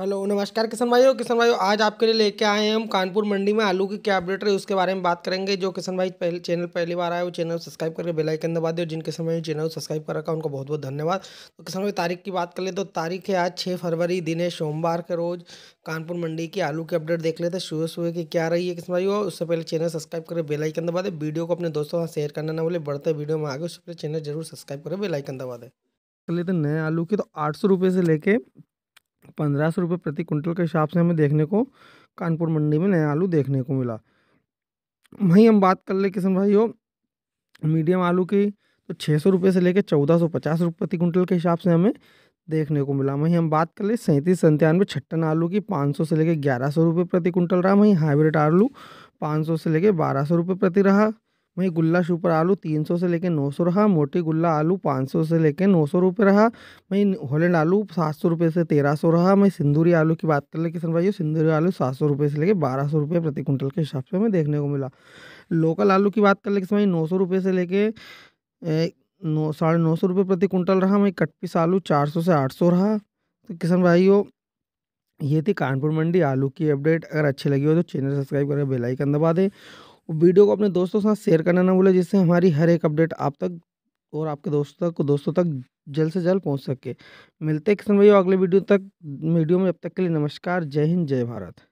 hello नमस्कार किशन भाइयों किशन भाइयों आज आपके लिए लेके आए हैं हम कानपुर मंडी में आलू की क्या अपडेट है उसके बारे में बात करेंगे जो किशन भाई पहले चैनल पहली बार आए वो चैनल सब्सक्राइब करके बेल आइकन दबा दे जिन किशन भाई चैनल सब्सक्राइब कर रखा उनको बहुत बहुत धन्यवाद तो किशन भाई तारीख की बात कर ले तो तारीख है आज छः फरवरी दिन है सोमवार के रोज़ कानपुर मंडी की आलू की अपडेट देख लेते सुबह सुबह की क्या रही है किशन भाई और उससे पहले चैनल सब्सक्राइब करके बेलाइकन दबा दे वीडियो को अपने दोस्तों वहाँ शेयर करना ना बोले बढ़ते वीडियो में आगे उससे पहले चैनल जरूर सब्सक्राइब करें बेलाइकन दबा दे कर लेते तो नए आलू की तो आठ सौ रुपये से लेके पंद्रह सौ रुपये प्रति कुंटल के हिसाब से हमें देखने को कानपुर मंडी में नया आलू देखने को मिला वहीं हम बात कर ले किसान भाइयों मीडियम आलू की तो छः सौ रुपये से लेकर चौदह सौ पचास रुपये प्रति क्विंटल के हिसाब से हमें देखने को मिला वहीं हम बात कर ले सैंतीस संतानवे छट्टन आलू की पाँच सौ से लेकर ग्यारह सौ रुपये प्रति क्विंटल रहा वहीं हाइब्रिड आलू पाँच सौ से लेकर बारह सौ रुपये प्रति रहा वहीं गुल्ला सुपर आलू तीन सौ से लेकर नौ सौ रहा मोटी गुल्ला आलू पाँच सौ से लेकर नौ सौ रुपये रहा वहीं होलैंड आलू सात सौ रुपये से तेरह सौ रहा मैं सिंदूरी आलू की बात कर ले किसान भाइयों सिंदूरी आलू सात सौ रुपये से लेकर बारह सौ रुपये प्रति क्विंटल के हिसाब से हमें देखने को मिला लोकल आलू की बात कर ले किसान भाई नौ सौ रुपये से लेकर नौ साढ़े नौ सौ रुपये प्रति क्विंटल रहा वहीं कटपीस आलू चार सौ से आठ सौ रहा तो किसान भाइयों ये थी कानपुर मंडी आलू की अपडेट अगर अच्छी लगी हो तो चैनल सब्सक्राइब करके बेल आइकन दबा दें वीडियो को अपने दोस्तों के साथ शेयर करना ना भूलें जिससे हमारी हर एक अपडेट आप तक और आपके दोस्तों तक दोस्तों तक जल्द से जल्द पहुंच सके मिलते हैं किसान भाई अगले वीडियो तक वीडियो में अब तक के लिए नमस्कार जय हिंद जय भारत